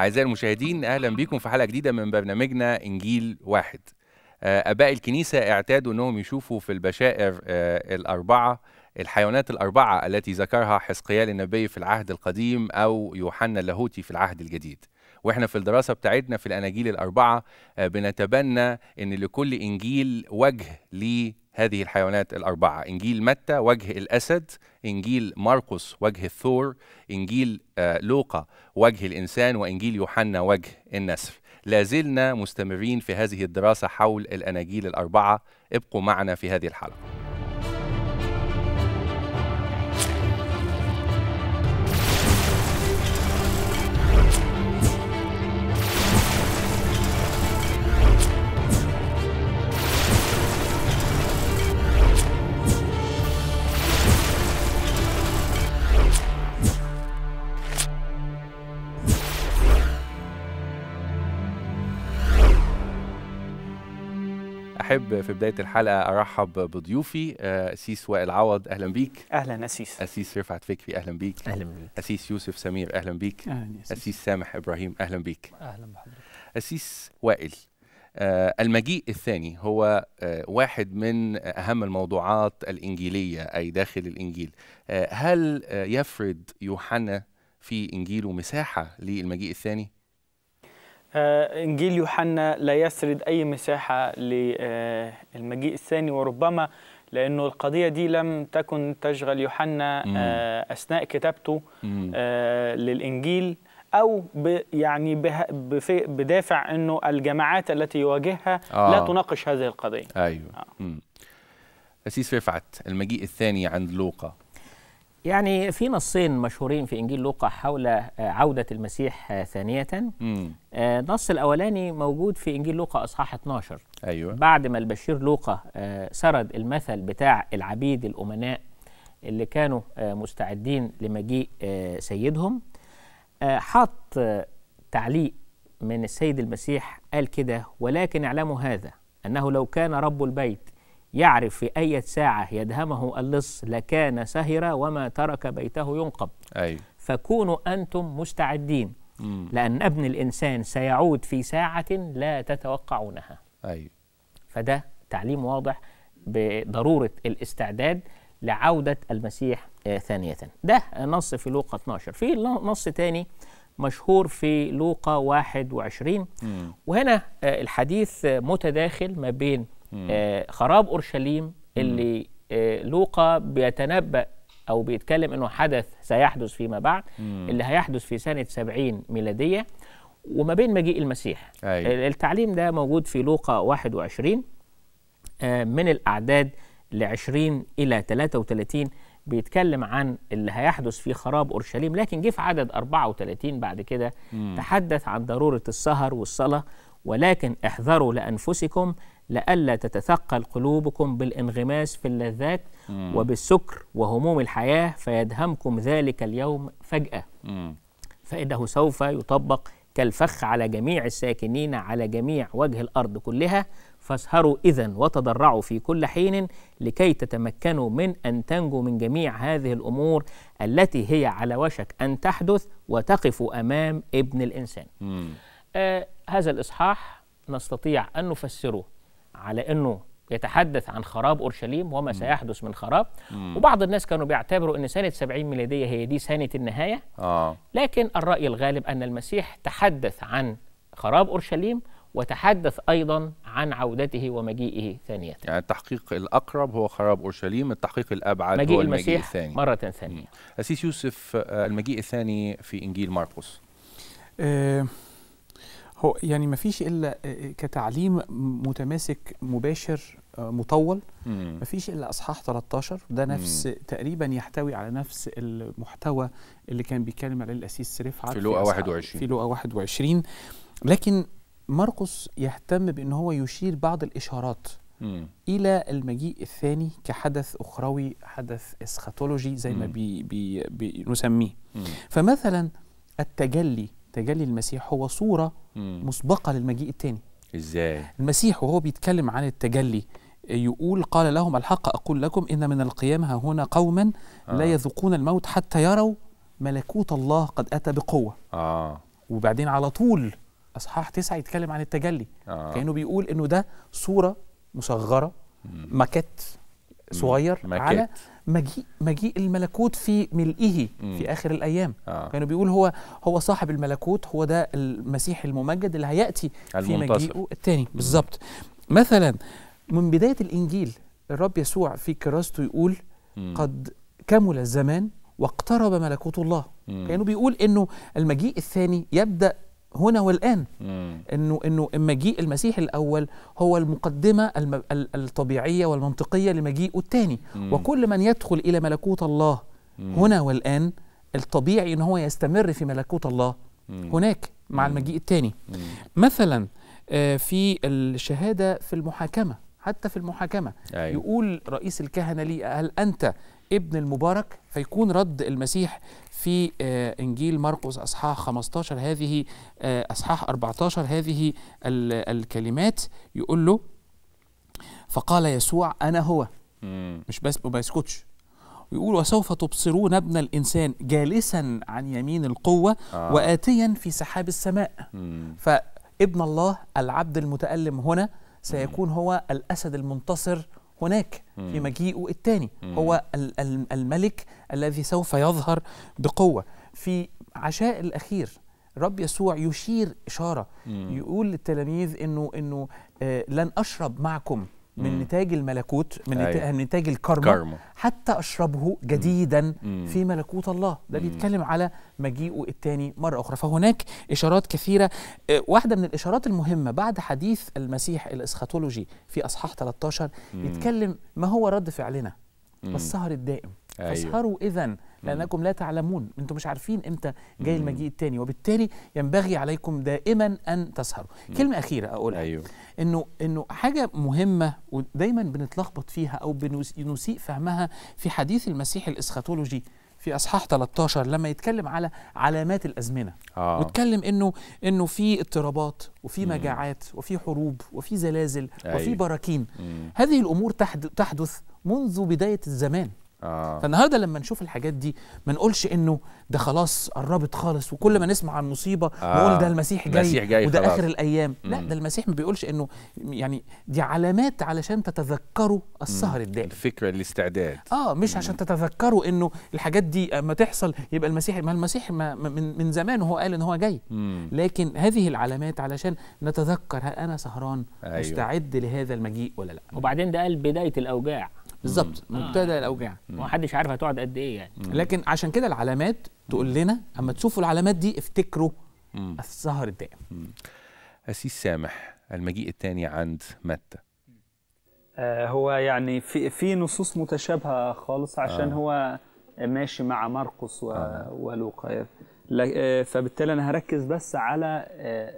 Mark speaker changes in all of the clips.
Speaker 1: أعزائي المشاهدين أهلا بكم في حلقة جديدة من برنامجنا إنجيل واحد آه، آباء الكنيسة اعتادوا أنهم يشوفوا في البشائر آه، الأربعة الحيوانات الأربعة التي ذكرها حسقيال النبي في العهد القديم أو يوحنا اللاهوتي في العهد الجديد واحنا في الدراسة بتاعتنا في الأناجيل الأربعة آه، بنتبنى أن لكل إنجيل وجه ليه هذه الحيوانات الأربعة إنجيل متى وجه الأسد إنجيل ماركوس وجه الثور إنجيل آه، لوقا وجه الإنسان وإنجيل يوحنا وجه النسر لازلنا مستمرين في هذه الدراسة حول الأناجيل الأربعة ابقوا معنا في هذه الحلقة احب في بدايه الحلقه ارحب بضيوفي آه، اسيس وائل عوض اهلا بيك اهلا اسيس اسيس رفعت فكري اهلا بيك اهلا بيك اسيس يوسف سمير اهلا بيك اهلا أسيس. اسيس سامح ابراهيم اهلا بيك اهلا بحضرتك اسيس وائل آه المجيء الثاني هو آه واحد من اهم الموضوعات الانجيليه اي داخل الانجيل آه هل آه، يفرد يوحنا في انجيله مساحه للمجيء الثاني
Speaker 2: آه، إنجيل يوحنا لا يسرد أي مساحة للمجيء الثاني وربما لأنه القضية دي لم تكن تشغل يوحنا آه، أثناء كتابته آه، للإنجيل أو ب يعني بدافع أنه الجماعات التي يواجهها آه. لا تناقش
Speaker 1: هذه القضية أيوة آه. أسيس رفعت المجيء الثاني عند لوقا
Speaker 3: يعني في نصين مشهورين في انجيل لوقا حول آه، عوده المسيح آه، ثانيه آه، النص الاولاني موجود في انجيل لوقا اصحاح 12 ايوه بعد ما البشير لوقا سرد المثل بتاع العبيد الامناء اللي كانوا مستعدين لمجيء سيدهم حط تعليق من السيد المسيح قال كده ولكن اعلموا هذا انه لو كان رب البيت يعرف في أي ساعة يدهمه اللص لكان سهرا وما ترك بيته ينقب أي. فكونوا أنتم مستعدين مم. لأن ابن الإنسان سيعود في ساعة لا تتوقعونها أي. فده تعليم واضح بضرورة الاستعداد لعودة المسيح آه، ثانية ده نص في لوقا 12 في نص تاني مشهور في لوقا 21 مم. وهنا آه، الحديث متداخل ما بين آه، خراب اورشليم اللي آه، لوقا بيتنبأ او بيتكلم انه حدث سيحدث فيما بعد مم. اللي هيحدث في سنه 70 ميلاديه وما بين مجيء المسيح أي. التعليم ده موجود في لوقا 21 آه، من الاعداد ل 20 الى 33 بيتكلم عن اللي هيحدث في خراب اورشليم لكن جه في عدد 34 بعد كده تحدث عن ضروره السهر والصلاه ولكن احذروا لأنفسكم لئلا تتثقل قلوبكم بالانغماس في اللذات مم. وبالسكر وهموم الحياة فيدهمكم ذلك اليوم فجأة مم. فإنه سوف يطبق كالفخ على جميع الساكنين على جميع وجه الأرض كلها فاسهروا إذا وتضرعوا في كل حين لكي تتمكنوا من أن تنجوا من جميع هذه الأمور التي هي على وشك أن تحدث وتقفوا أمام ابن الإنسان. مم. آه هذا الإصحاح نستطيع أن نفسره على أنه يتحدث عن خراب أورشليم وما م. سيحدث من خراب م. وبعض الناس كانوا بيعتبروا أن سنة 70 ميلادية هي دي سنة النهاية آه. لكن الرأي الغالب أن المسيح تحدث عن خراب أورشليم وتحدث أيضا عن عودته ومجيئه ثانية
Speaker 1: يعني التحقيق الأقرب هو خراب أورشليم التحقيق الأبعد مجيء هو المجيء المسيح الثاني مرة ثانية أسيس يوسف آه، المجيء الثاني في إنجيل ماركوس
Speaker 4: أه هو يعني ما فيش الا آه، آه، كتعليم متماسك مباشر آه، مطول ما فيش الا اصحاح 13 ده نفس مم. تقريبا يحتوي على نفس المحتوى اللي كان بيتكلم عليه الاسيس رفعت في لوقا 21 في لوقا 21 لكن مرقس يهتم بان هو يشير بعض الاشارات مم. الى المجيء الثاني كحدث اخروي حدث اسخاتولوجي زي ما بي بي بنسميه فمثلا التجلي تجلي المسيح هو صورة مم. مسبقة للمجيء الثاني ازاي المسيح وهو بيتكلم عن التجلي يقول قال لهم الحق أقول لكم إن من القيامة هنا قوما آه. لا يذوقون الموت حتى يروا ملكوت الله قد أتى بقوة آه. وبعدين على طول أصحاح تسعة يتكلم عن التجلي آه. كأنه بيقول إنه ده صورة مصغرة ماكيت صغير مكات. على مجيء مجيء الملكوت في ملئه في اخر الايام آه. كانوا بيقول هو هو صاحب الملكوت هو ده المسيح الممجد اللي هياتي المنتصر. في مجيئه الثاني بالظبط مثلا من بدايه الانجيل الرب يسوع في كراسته يقول مم. قد كمل الزمان واقترب ملكوت الله كانوا يعني بيقول انه المجيء الثاني يبدا هنا والان انه انه مجيء المسيح الاول هو المقدمه الطبيعيه والمنطقيه لمجيئه الثاني وكل من يدخل الى ملكوت الله مم. هنا والان الطبيعي ان هو يستمر في ملكوت الله مم. هناك مع مم. المجيء الثاني مثلا آه، في الشهاده في المحاكمه حتى في المحاكمه أيوة. يقول رئيس الكهنه لي هل انت ابن المبارك فيكون رد المسيح في آه، انجيل مرقس اصحاح 15 هذه آه، اصحاح 14 هذه الكلمات يقول له فقال يسوع انا هو مش بس ما يسكتش ويقول وسوف تبصرون ابن الانسان جالسا عن يمين القوه آه. واتيا في سحاب السماء فابن الله العبد المتالم هنا سيكون هو الاسد المنتصر هناك في مجيئه الثاني هو الملك الذي سوف يظهر بقوة في عشاء الأخير رب يسوع يشير إشارة يقول للتلاميذ إنه إنه آه، لن أشرب معكم من مم. نتاج الملكوت من أيوة. نتاج الكرمة كارما. حتى اشربه جديدا مم. في ملكوت الله ده مم. بيتكلم على مجيئه الثاني مره اخرى فهناك اشارات كثيره آه، واحده من الاشارات المهمه بعد حديث المسيح الاسخاتولوجي في اصحاح 13 مم. يتكلم ما هو رد فعلنا السهر الدائم أيوة. فاسهروا اذا لأنكم لا تعلمون أنتم مش عارفين إمتى جاي المجيء الثاني وبالتالي ينبغي عليكم دائما أن تسهروا كلمة أخيرة أقولها أيوه. إنه إنه حاجة مهمة ودايما بنتلخبط فيها أو بنسيء فهمها في حديث المسيح الإسخاتولوجي في اصحاح 13 لما يتكلم على علامات الازمنه آه. واتكلم انه انه في اضطرابات وفي مجاعات وفي حروب وفي زلازل أي. وفي أيوه. براكين مم. هذه الامور تحدث منذ بدايه الزمان آه. فالنهارده لما نشوف الحاجات دي ما نقولش انه ده خلاص قربت خالص وكل ما نسمع عن مصيبه آه. نقول ده المسيح جاي, المسيح جاي وده خلاص. اخر الايام لا ده المسيح ما بيقولش انه يعني دي علامات علشان تتذكروا السهر
Speaker 1: الدائم الفكره الاستعداد
Speaker 4: اه مش عشان تتذكروا انه الحاجات دي اما تحصل يبقى المسيح ما المسيح ما من من زمان هو قال ان هو جاي مم. لكن هذه العلامات علشان نتذكر هل انا سهران أيوه. مستعد لهذا المجيء ولا لا
Speaker 3: وبعدين ده قال بدايه الاوجاع
Speaker 4: بالظبط مبتدا
Speaker 3: آه. الاوجاع ومحدش عارف هتقعد قد ايه يعني
Speaker 4: لكن عشان كده العلامات تقول لنا اما تشوفوا العلامات دي افتكروا
Speaker 1: السهر الدائم أسيس سامح المجيء الثاني عند متى
Speaker 5: آه، هو يعني في في نصوص متشابهه خالص عشان آه. هو ماشي مع مرقس و... آه. ولوقا آه، فبالتالي انا هركز بس على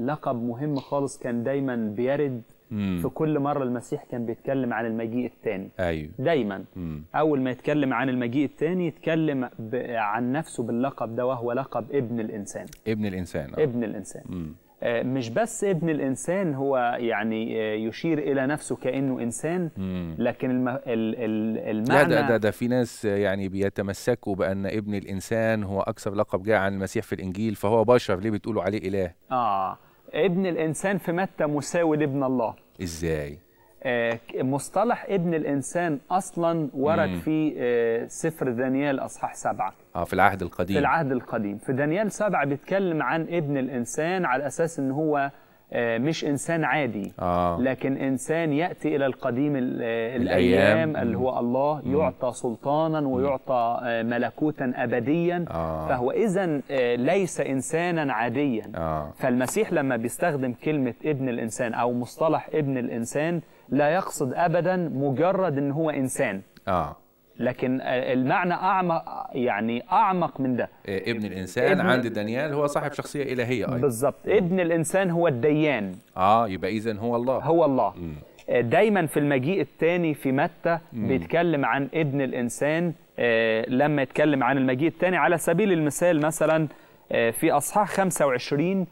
Speaker 5: لقب مهم خالص كان دايما بيرد مم. في كل مرة المسيح كان بيتكلم عن المجيء الثاني
Speaker 1: أيوه. دايما مم.
Speaker 5: أول ما يتكلم عن المجيء الثاني يتكلم ب... عن نفسه باللقب ده وهو لقب ابن الإنسان
Speaker 1: ابن الإنسان آه. ابن الإنسان مم.
Speaker 5: آه مش بس ابن الإنسان هو يعني آه يشير إلى نفسه كأنه إنسان مم. لكن الم... ال... ال... المعنى لا ده, ده,
Speaker 1: ده في ناس يعني بيتمسكوا بأن ابن الإنسان هو أكثر لقب جاء عن المسيح في الإنجيل فهو بشر ليه بتقولوا عليه إله
Speaker 5: آه ابن الانسان في متى مساوي لابن الله ازاي آه، مصطلح ابن الانسان اصلا ورد مم. في آه، سفر دانيال اصحاح سبعه
Speaker 1: اه في العهد القديم في العهد
Speaker 5: القديم في دانيال سبعه بيتكلم عن ابن الانسان على اساس ان هو آه، مش انسان عادي آه. لكن انسان ياتي الى القديم الايام, الأيام. اللي هو الله يعطى سلطانا ويعطى آه، ملكوتا ابديا آه. فهو اذا آه، ليس انسانا عاديا آه. فالمسيح لما بيستخدم كلمه ابن الانسان او مصطلح ابن الانسان لا يقصد ابدا مجرد ان هو انسان آه. لكن المعنى اعمق
Speaker 1: يعني اعمق من ده إيه، ابن الانسان ابن عند دانيال هو صاحب شخصيه الهيه ايضا بالظبط ابن الانسان هو الديان اه يبقى اذا هو الله هو الله م. آه، دايما
Speaker 5: في المجيء الثاني في متى بيتكلم عن ابن الانسان آه، لما يتكلم عن المجيء الثاني على سبيل المثال مثلا آه، في اصحاح 25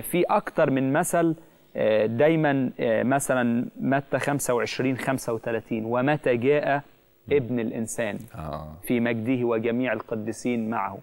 Speaker 5: في اكثر من مثل دايما مثلا متى 25 35 ومتى جاء ابن الإنسان آه. في مجده وجميع القديسين معه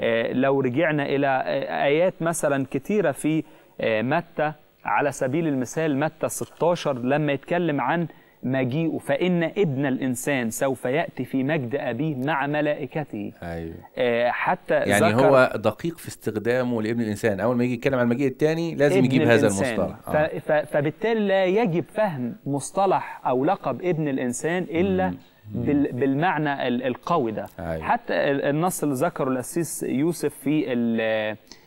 Speaker 5: آه، لو رجعنا إلى آه، آيات مثلا كثيرة في متى على سبيل المثال متى 16 لما يتكلم عن مجيئه فإن ابن الإنسان سوف يأتي في مجد أبيه مع ملائكته أيوه. آه حتى يعني ذكر هو
Speaker 1: دقيق في استخدامه لابن الإنسان أول ما يجي يتكلم عن المجيء الثاني لازم يجيب هذا المصطلح آه.
Speaker 5: فبالتالي لا يجب فهم مصطلح أو لقب ابن الإنسان إلا مم. بالمعنى القوي ده أيوة. حتى النص اللي ذكره الاسيس يوسف في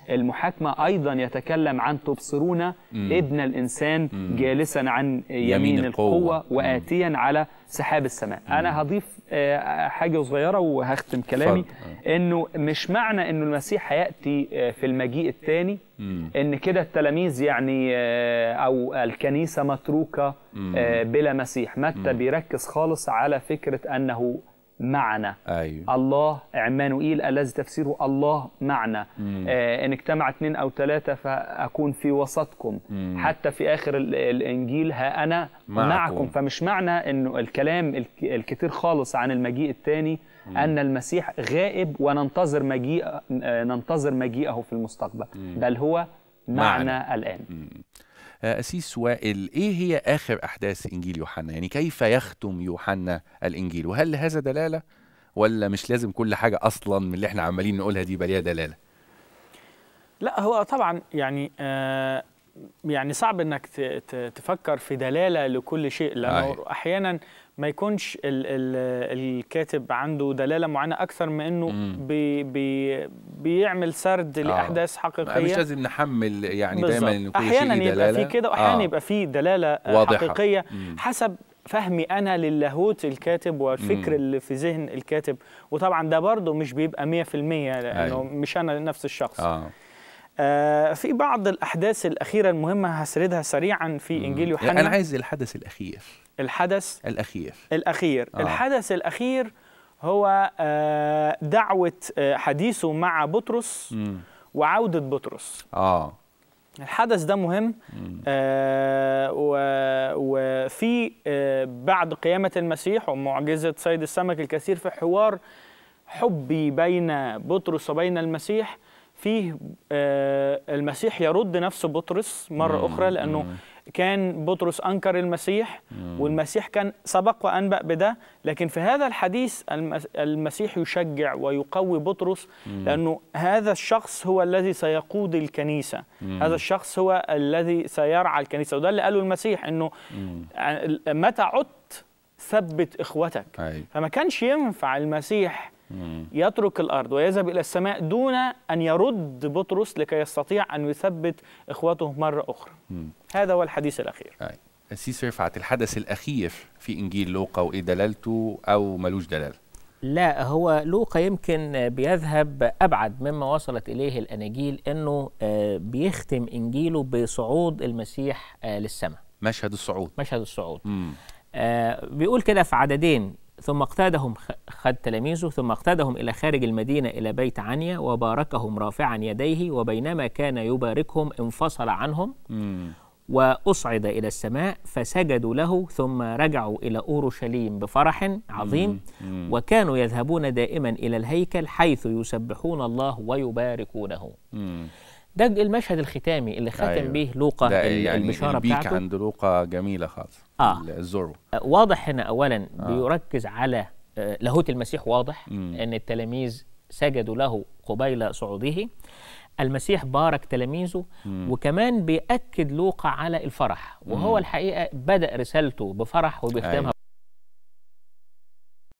Speaker 5: المحاكمة أيضا يتكلم عن تبصرون مم. ابن الإنسان مم. جالسا عن يمين, يمين القوة, القوة وآتيا مم. على سحاب السماء مم. أنا هضيف آه، حاجة صغيرة وهختم كلامي فرد. آه. أنه مش معنى أنه المسيح هيأتي آه، في المجيء الثاني أن كده التلاميذ يعني أو الكنيسة متروكة بلا مسيح متى بيركز خالص على فكرة أنه معنا أيوه. الله عمانوئيل الذي تفسيره الله معنا آه ان اجتمع اثنين او ثلاثه فاكون في وسطكم مم. حتى في اخر الانجيل ها انا معكم, معكم. فمش معنى انه الكلام الكثير خالص عن المجيء الثاني ان المسيح غائب وننتظر مجيء آه، ننتظر مجيئه في المستقبل مم. بل هو معنا, معنا. الان مم.
Speaker 1: آه، أسيس وائل إيه هي آخر أحداث إنجيل يوحنا يعني كيف يختم يوحنا الإنجيل وهل هذا دلالة ولا مش لازم كل حاجة أصلا من اللي احنا عمالين نقولها دي بليها دلالة
Speaker 2: لا هو طبعا يعني آه يعني صعب انك تفكر في دلاله لكل شيء لانه آه. احيانا ما يكونش ال ال الكاتب عنده دلاله معينه اكثر من انه بي بي بيعمل سرد آه. لاحداث حقيقيه مش لازم
Speaker 1: نحمل يعني دايما كل احيانا شيء يبقى في كده واحيانا آه. يبقى
Speaker 2: في دلاله واضحة. حقيقيه مم. حسب فهمي انا للاهوت الكاتب والفكر مم. اللي في ذهن الكاتب وطبعا ده برضه مش بيبقى 100% لانه أي. أيوه. مش انا نفس الشخص آه. آه. في بعض الاحداث الاخيره المهمه هسردها سريعا في انجيل يعني يوحنا انا عايز
Speaker 1: الحدث الاخير الحدث الأخير
Speaker 2: الأخير آه. الحدث الأخير هو آه، دعوة آه، حديثه مع بطرس م. وعودة بطرس آه. الحدث ده مهم آه وفي آه بعد قيامة المسيح ومعجزة صيد السمك الكثير في حوار حبي بين بطرس وبين المسيح فيه آه المسيح يرد نفس بطرس مرة مم. أخرى لأنه مم. كان بطرس أنكر المسيح والمسيح كان سبق وأنبأ بده لكن في هذا الحديث المسيح يشجع ويقوي بطرس لأنه هذا الشخص هو الذي سيقود الكنيسة هذا الشخص هو الذي سيرعى الكنيسة وده اللي قاله المسيح أنه متى عدت ثبت إخوتك فما كانش ينفع المسيح يترك الأرض ويذهب إلى السماء دون أن يرد بطرس لكي يستطيع أن يثبت إخوته مرة أخرى هذا هو الحديث الأخير
Speaker 1: أسيس رفعت الحدث الأخير في إنجيل لوقا وإيه دلالته أو ملوش دلالة
Speaker 3: لا هو لوقا يمكن بيذهب ابعد مما وصلت اليه الاناجيل انه آه، بيختم انجيله بصعود المسيح آه، للسماء
Speaker 1: مشهد الصعود
Speaker 3: مشهد الصعود آه بيقول كده في عددين ثم اقتادهم خد تلاميذه ثم اقتادهم إلى خارج المدينة إلى بيت عنيا وباركهم رافعا يديه وبينما كان يباركهم انفصل عنهم مم. وأصعد إلى السماء فسجدوا له ثم رجعوا إلى أورشليم بفرح عظيم مم. وكانوا يذهبون دائما إلى الهيكل حيث يسبحون الله ويباركونه مم. ده المشهد الختامي اللي ختم أيوة. به لوقا يعني البشاره البيك عند
Speaker 1: لوقا جميله خالص آه. الزورو
Speaker 3: أه، واضح هنا اولا آه. بيركز على أه، لاهوت المسيح واضح مم. ان التلاميذ سجدوا له قبيل صعوده المسيح بارك تلاميذه مم. وكمان بيأكد لوقا على الفرح وهو مم. الحقيقة بدأ رسالته بفرح وبيختمها أيوه.